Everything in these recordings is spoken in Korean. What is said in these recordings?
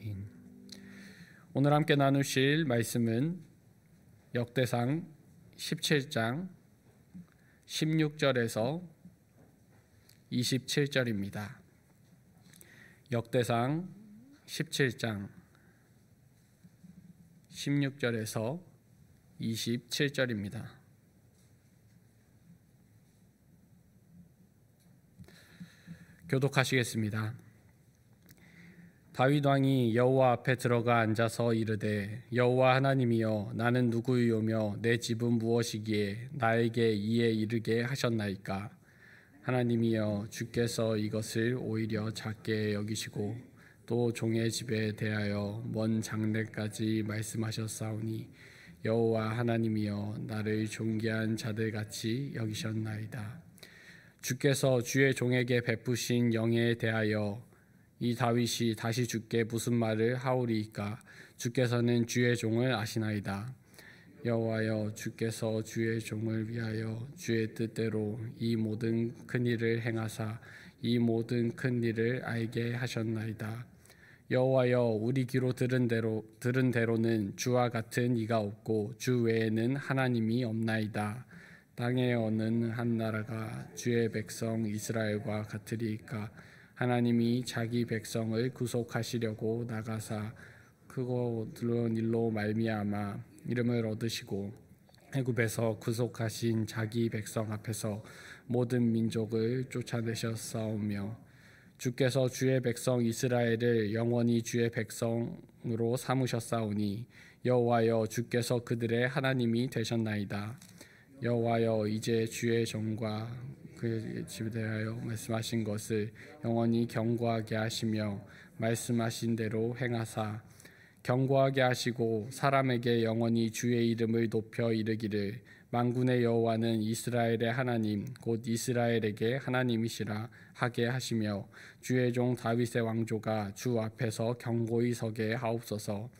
아멘. 오늘 함께 나누실 말씀은 역대상 17장 16절에서 27절입니다. 역대상 17장 16절에서 27절입니다. 교독하시겠습니다. 다윗 왕이 여호와 앞에 들어가 앉아서 이르되 여호와 하나님이여 나는 누구이오며 내 집은 무엇이기에 나에게 이에 이르게 하셨나이까 하나님이여 주께서 이것을 오히려 작게 여기시고 또 종의 집에 대하여 먼 장래까지 말씀하셨사오니 여호와 하나님이여 나를 존귀한 자들 같이 여기셨나이다 주께서 주의 종에게 베푸신 영에 대하여 이 다윗이 다시 주께 무슨 말을 하오리이까 주께서는 주의 종을 아시나이다 여호와여 주께서 주의 종을 위하여 주의 뜻대로 이 모든 큰 일을 행하사 이 모든 큰 일을 알게 하셨나이다. 여호와여 우리 귀로 들은 대로 들은 대로는 주와 같은 이가 없고 주 외에는 하나님이 없나이다. 땅에 어느 한 나라가 주의 백성 이스라엘과 같으리이 하나님이 자기 백성을 구속하시려고 나가사 그거들은 일로 말미암아 이름을 얻으시고 애굽에서 구속하신 자기 백성 앞에서 모든 민족을 쫓아내셨사오며 주께서 주의 백성 이스라엘을 영원히 주의 백성으로 삼으셨사오니 여호와여 주께서 그들의 하나님이 되셨나이다 여호와여 이제 주의 정과 그 집에 대하여 말씀하신 것을 영원히 경고하게 하시며 말씀하신 대로 행하사 경고하게 하시고 사람에게 영원히 주의 이름을 높여 이르기를 만군의 여호와는 이스라엘의 하나님 곧 이스라엘에게 하나님이시라 하게 하시며 주의 종 다윗의 왕조가 주 앞에서 경고히 서게 하옵소서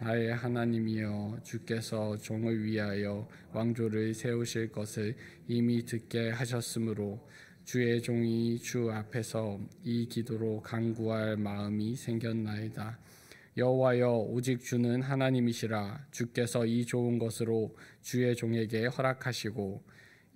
나의 하나님이여 주께서 종을 위하여 왕조를 세우실 것을 이미 듣게 하셨으므로 주의 종이 주 앞에서 이 기도로 간구할 마음이 생겼나이다. 여호와여 오직 주는 하나님이시라 주께서 이 좋은 것으로 주의 종에게 허락하시고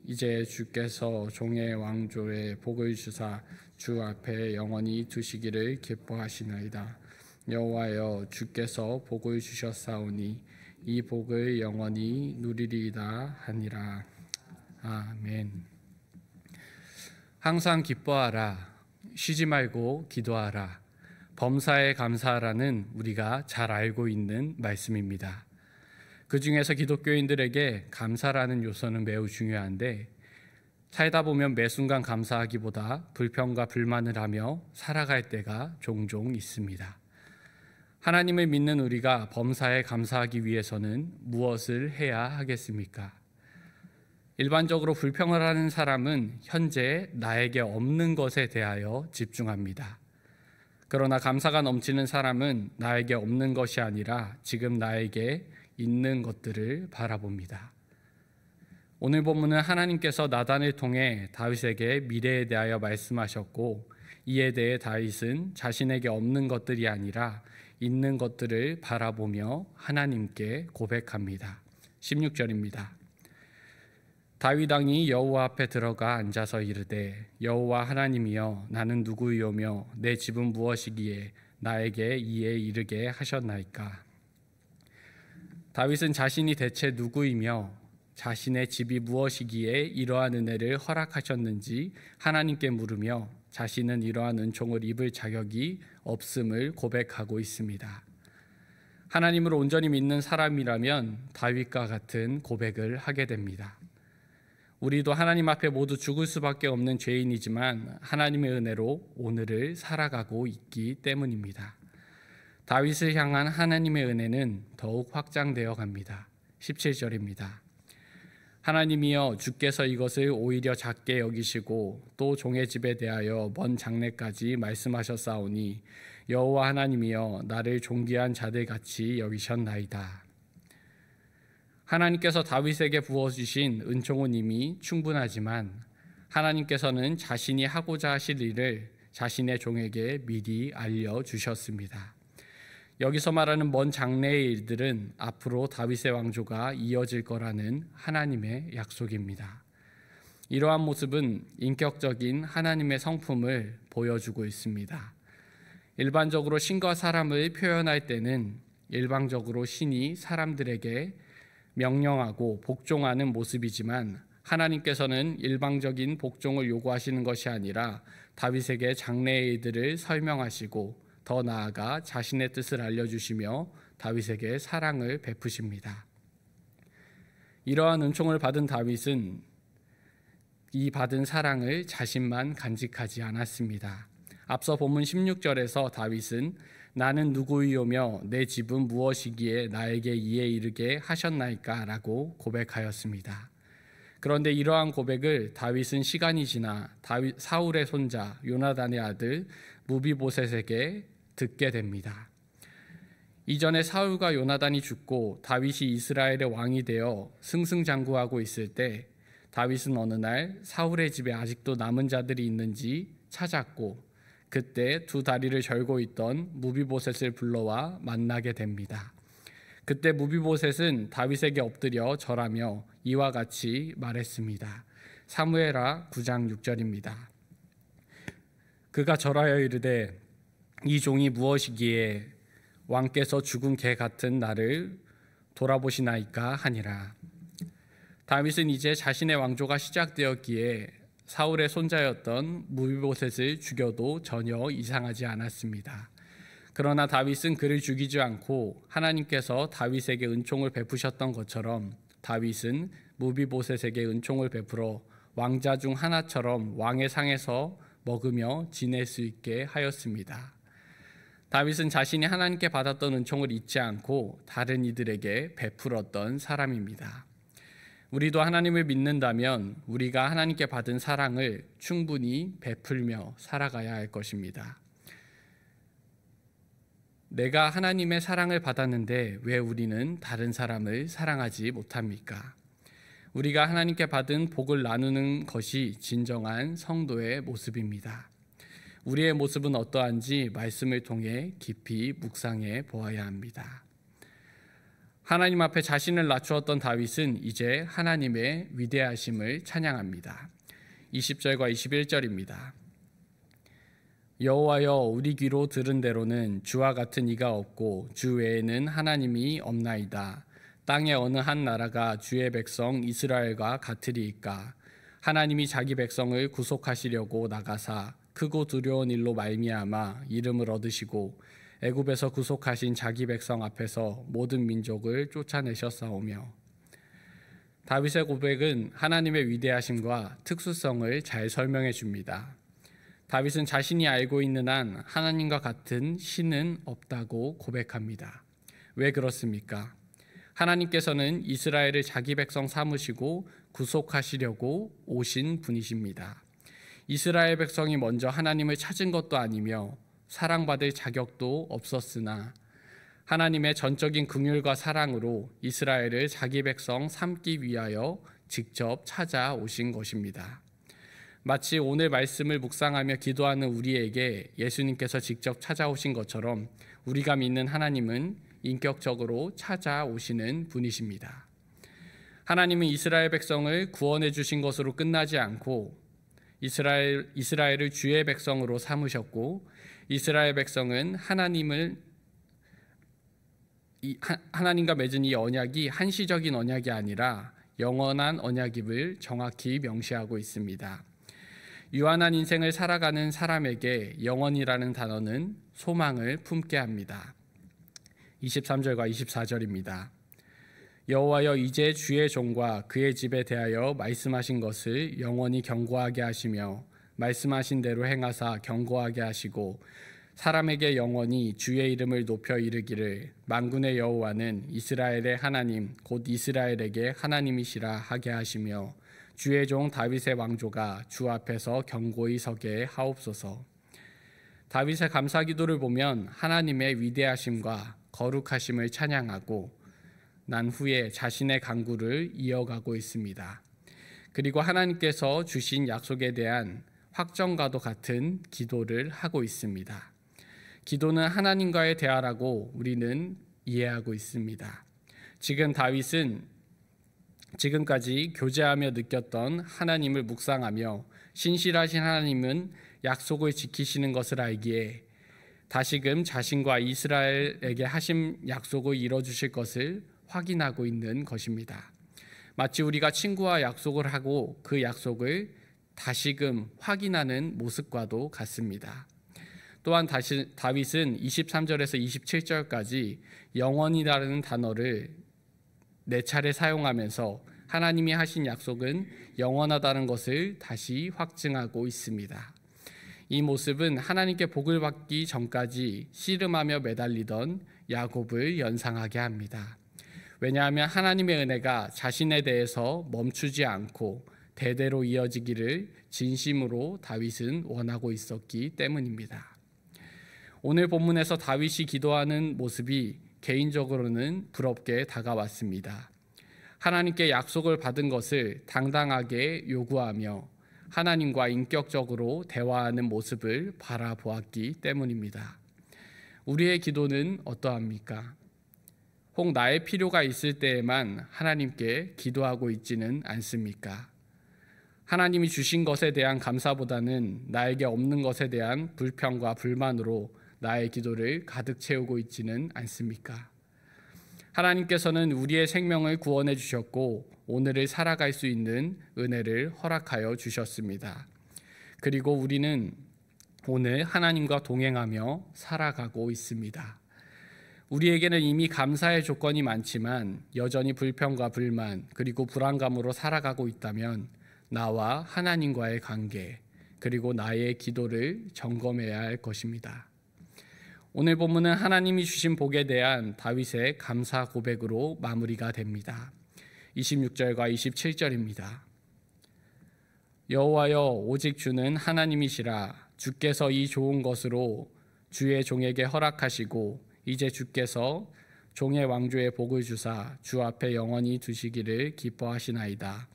이제 주께서 종의 왕조에 복을 주사 주 앞에 영원히 두시기를 기뻐하시나이다. 여호와여 주께서 복을 주셨사오니 이 복을 영원히 누리리이다 하니라. 아멘. 항상 기뻐하라. 쉬지 말고 기도하라. 범사에 감사하라는 우리가 잘 알고 있는 말씀입니다. 그 중에서 기독교인들에게 감사라는 요소는 매우 중요한데 살다 보면 매 순간 감사하기보다 불평과 불만을 하며 살아갈 때가 종종 있습니다. 하나님을 믿는 우리가 범사에 감사하기 위해서는 무엇을 해야 하겠습니까? 일반적으로 불평을 하는 사람은 현재 나에게 없는 것에 대하여 집중합니다. 그러나 감사가 넘치는 사람은 나에게 없는 것이 아니라 지금 나에게 있는 것들을 바라봅니다. 오늘 본문은 하나님께서 나단을 통해 다윗에게 미래에 대하여 말씀하셨고 이에 대해 다윗은 자신에게 없는 것들이 아니라 있는 것들을 바라보며 하나님께 고백합니다. 16절입니다. 다윗 왕이 여호와 앞에 들어가 앉아서 이르되 여호와 하나님이여 나는 누구이오며 내 집은 무엇이기에 나에게 이에 이르게 하셨나이까 다윗은 자신이 대체 누구이며 자신의 집이 무엇이기에 이러한 은혜를 허락하셨는지 하나님께 물으며 자신은 이러한 은총을 입을 자격이 없음을 고백하고 있습니다. 하나님을 온전히 믿는 사람이라면 다윗과 같은 고백을 하게 됩니다. 우리도 하나님 앞에 모두 죽을 수밖에 없는 죄인이지만 하나님의 은혜로 오늘을 살아가고 있기 때문입니다. 다윗을 향한 하나님의 은혜는 더욱 확장되어 갑니다. 17절입니다. 하나님이여 주께서 이것을 오히려 작게 여기시고 또 종의 집에 대하여 먼 장래까지 말씀하셨사오니 여호와 하나님이여 나를 존귀한 자들 같이 여기셨나이다. 하나님께서 다윗에게 부어 주신 은총은 이미 충분하지만 하나님께서는 자신이 하고자 하실 일을 자신의 종에게 미리 알려 주셨습니다. 여기서 말하는 먼 장래의 일들은 앞으로 다윗의 왕조가 이어질 거라는 하나님의 약속입니다. 이러한 모습은 인격적인 하나님의 성품을 보여주고 있습니다. 일반적으로 신과 사람을 표현할 때는 일방적으로 신이 사람들에게 명령하고 복종하는 모습이지만 하나님께서는 일방적인 복종을 요구하시는 것이 아니라 다윗에게 장래의 일들을 설명하시고 더 나아가 자신의 뜻을 알려주시며 다윗에게 사랑을 베푸십니다. 이러한 은총을 받은 다윗은 이 받은 사랑을 자신만 간직하지 않았습니다. 앞서 본문 16절에서 다윗은 나는 누구이오며 내 집은 무엇이기에 나에게 이에 이르게 하셨나이까라고 고백하였습니다. 그런데 이러한 고백을 다윗은 시간이 지나 다윗 사울의 손자 요나단의 아들 무비보셋에게 듣게 됩니다. 이전에 사울과 요나단이 죽고 다윗이 이스라엘의 왕이 되어 승승장구하고 있을 때 다윗은 어느 날 사울의 집에 아직도 남은 자들이 있는지 찾았고 그때 두 다리를 절고 있던 무비보셋을 불러와 만나게 됩니다. 그때 무비보셋은 다윗에게 엎드려 절하며 이와 같이 말했습니다. 사무엘하 9장 6절입니다. 그가 절하여 이르되 이 종이 무엇이기에 왕께서 죽은 개 같은 나를 돌아보시나이까 하니라. 다윗은 이제 자신의 왕조가 시작되었기에 사울의 손자였던 무비보셋을 죽여도 전혀 이상하지 않았습니다. 그러나 다윗은 그를 죽이지 않고 하나님께서 다윗에게 은총을 베푸셨던 것처럼 다윗은 무비보셋에게 은총을 베풀어 왕자 중 하나처럼 왕의 상에서 먹으며 지낼 수 있게 하였습니다. 다윗은 자신이 하나님께 받았던 은총을 잊지 않고 다른 이들에게 베풀었던 사람입니다. 우리도 하나님을 믿는다면 우리가 하나님께 받은 사랑을 충분히 베풀며 살아가야 할 것입니다. 내가 하나님의 사랑을 받았는데 왜 우리는 다른 사람을 사랑하지 못합니까? 우리가 하나님께 받은 복을 나누는 것이 진정한 성도의 모습입니다. 우리의 모습은 어떠한지 말씀을 통해 깊이 묵상해 보아야 합니다. 하나님 앞에 자신을 낮추었던 다윗은 이제 하나님의 위대하심을 찬양합니다. 20절과 21절입니다. 여호와여 우리 귀로 들은 대로는 주와 같은 이가 없고 주 외에는 하나님이 없나이다. 땅의 어느 한 나라가 주의 백성 이스라엘과 같으리이까 하나님이 자기 백성을 구속하시려고 나가사 크고 두려운 일로 말미암아 이름을 얻으시고 애굽에서 구속하신 자기 백성 앞에서 모든 민족을 쫓아내셨사오며 다윗의 고백은 하나님의 위대하심과 특수성을 잘 설명해 줍니다. 다윗은 자신이 알고 있는 한 하나님과 같은 신은 없다고 고백합니다. 왜 그렇습니까? 하나님께서는 이스라엘을 자기 백성 삼으시고 구속하시려고 오신 분이십니다. 이스라엘 백성이 먼저 하나님을 찾은 것도 아니며 사랑받을 자격도 없었으나 하나님의 전적인 긍휼과 사랑으로 이스라엘을 자기 백성 삼기 위하여 직접 찾아오신 것입니다. 마치 오늘 말씀을 묵상하며 기도하는 우리에게 예수님께서 직접 찾아오신 것처럼 우리가 믿는 하나님은 인격적으로 찾아오시는 분이십니다. 하나님은 이스라엘 백성을 구원해 주신 것으로 끝나지 않고 이스라엘, 이스라엘을 주의 백성으로 삼으셨고 이스라엘 백성은 하나님을 이, 하, 하나님과 맺은 이 언약이 한시적인 언약이 아니라 영원한 언약임을 정확히 명시하고 있습니다. 유한한 인생을 살아가는 사람에게 영원이라는 단어는 소망을 품게 합니다. 23절과 24절입니다. 여호와여 이제 주의 종과 그의 집에 대하여 말씀하신 것을 영원히 경고하게 하시며 말씀하신 대로 행하사 경고하게 하시고 사람에게 영원히 주의 이름을 높여 이르기를 만군의 여호와는 이스라엘의 하나님 곧 이스라엘에게 하나님이시라 하게 하시며 주의 종 다윗의 왕조가 주 앞에서 경고히 서게 하옵소서. 다윗의 감사 기도를 보면 하나님의 위대하심과 거룩하심을 찬양하고 난 후에 자신의 강구를 이어가고 있습니다. 그리고 하나님께서 주신 약속에 대한 확정과도 같은 기도를 하고 있습니다. 기도는 하나님과의 대화라고 우리는 이해하고 있습니다. 지금 다윗은 지금까지 교제하며 느꼈던 하나님을 묵상하며 신실하신 하나님은 약속을 지키시는 것을 알기에 다시금 자신과 이스라엘에게 하신 약속을 이뤄 주실 것을 확인하고 있는 것입니다. 마치 우리가 친구와 약속을 하고 그 약속을 다시금 확인하는 모습과도 같습니다. 또한 다시, 다윗은 23절에서 27절까지 영원이라는 단어를 네 차례 사용하면서 하나님이 하신 약속은 영원하다는 것을 다시 확증하고 있습니다. 이 모습은 하나님께 복을 받기 전까지 씨름하며 매달리던 야곱을 연상하게 합니다. 왜냐하면 하나님의 은혜가 자신에 대해서 멈추지 않고 대대로 이어지기를 진심으로 다윗은 원하고 있었기 때문입니다. 오늘 본문에서 다윗이 기도하는 모습이 개인적으로는 부럽게 다가왔습니다. 하나님께 약속을 받은 것을 당당하게 요구하며 하나님과 인격적으로 대화하는 모습을 바라보았기 때문입니다. 우리의 기도는 어떠합니까? 혹 나의 필요가 있을 때에만 하나님께 기도하고 있지는 않습니까? 하나님이 주신 것에 대한 감사보다는 나에게 없는 것에 대한 불평과 불만으로 나의 기도를 가득 채우고 있지는 않습니까? 하나님께서는 우리의 생명을 구원해 주셨고 오늘을 살아갈 수 있는 은혜를 허락하여 주셨습니다. 그리고 우리는 오늘 하나님과 동행하며 살아가고 있습니다. 우리에게는 이미 감사의 조건이 많지만 여전히 불평과 불만 그리고 불안감으로 살아가고 있다면 나와 하나님과의 관계 그리고 나의 기도를 점검해야 할 것입니다. 오늘 본문은 하나님이 주신 복에 대한 다윗의 감사 고백으로 마무리가 됩니다. 26절과 27절입니다. 여호와여 오직 주는 하나님이시라 주께서 이 좋은 것으로 주의 종에게 허락하시고 이제 주께서 종의 왕조의 복을 주사 주 앞에 영원히 두시기를 기뻐하시나이다.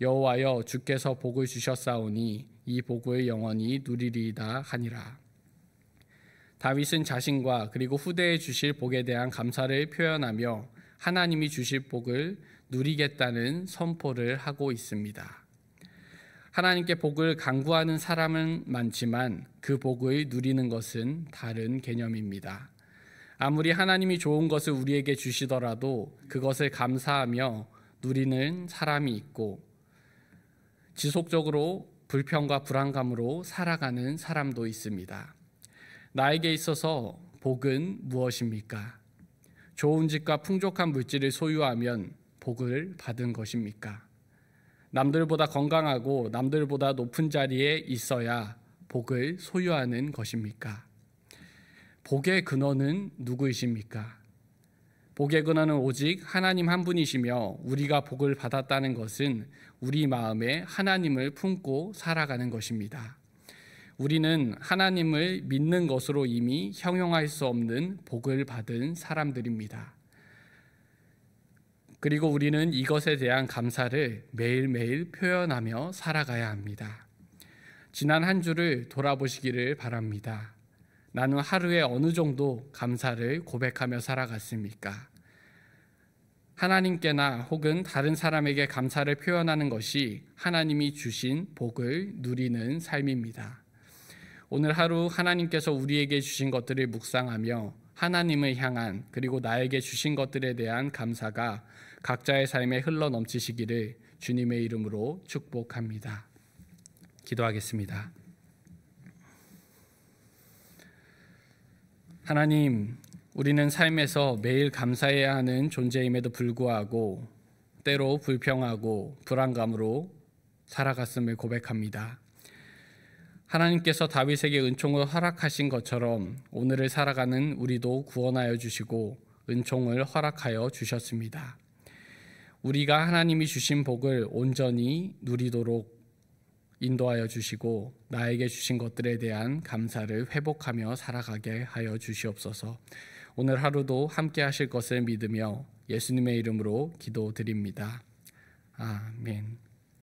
여호와여 주께서 복을 주셨사오니 이 복을 영원히 누리리이다 하니라. 다윗은 자신과 그리고 후대에 주실 복에 대한 감사를 표현하며 하나님이 주실 복을 누리겠다는 선포를 하고 있습니다. 하나님께 복을 강구하는 사람은 많지만 그 복을 누리는 것은 다른 개념입니다. 아무리 하나님이 좋은 것을 우리에게 주시더라도 그것을 감사하며 누리는 사람이 있고 지속적으로 불평과 불안감으로 살아가는 사람도 있습니다. 나에게 있어서 복은 무엇입니까? 좋은 집과 풍족한 물질을 소유하면 복을 받은 것입니까? 남들보다 건강하고 남들보다 높은 자리에 있어야 복을 소유하는 것입니까? 복의 근원은 누구이십니까? 복의 근원은 오직 하나님 한 분이시며 우리가 복을 받았다는 것은 우리 마음에 하나님을 품고 살아가는 것입니다. 우리는 하나님을 믿는 것으로 이미 형용할 수 없는 복을 받은 사람들입니다. 그리고 우리는 이것에 대한 감사를 매일매일 표현하며 살아가야 합니다. 지난 한 주를 돌아보시기를 바랍니다. 나는 하루에 어느 정도 감사를 고백하며 살아갔습니까? 하나님께나 혹은 다른 사람에게 감사를 표현하는 것이 하나님이 주신 복을 누리는 삶입니다. 오늘 하루 하나님께서 우리에게 주신 것들을 묵상하며 하나님을 향한 그리고 나에게 주신 것들에 대한 감사가 각자의 삶에 흘러 넘치시기를 주님의 이름으로 축복합니다. 기도하겠습니다. 하나님, 우리는 삶에서 매일 감사해야 하는 존재임에도 불구하고 때로 불평하고 불안감으로 살아갔음을 고백합니다. 하나님께서 다윗에게 은총을 허락하신 것처럼 오늘을 살아가는 우리도 구원하여 주시고 은총을 허락하여 주셨습니다. 우리가 하나님이 주신 복을 온전히 누리도록 인도하여 주시고 나에게 주신 것들에 대한 감사를 회복하며 살아가게 하여 주시옵소서. 오늘 하루도 함께 하실 것을 믿으며 예수님의 이름으로 기도드립니다. 아멘.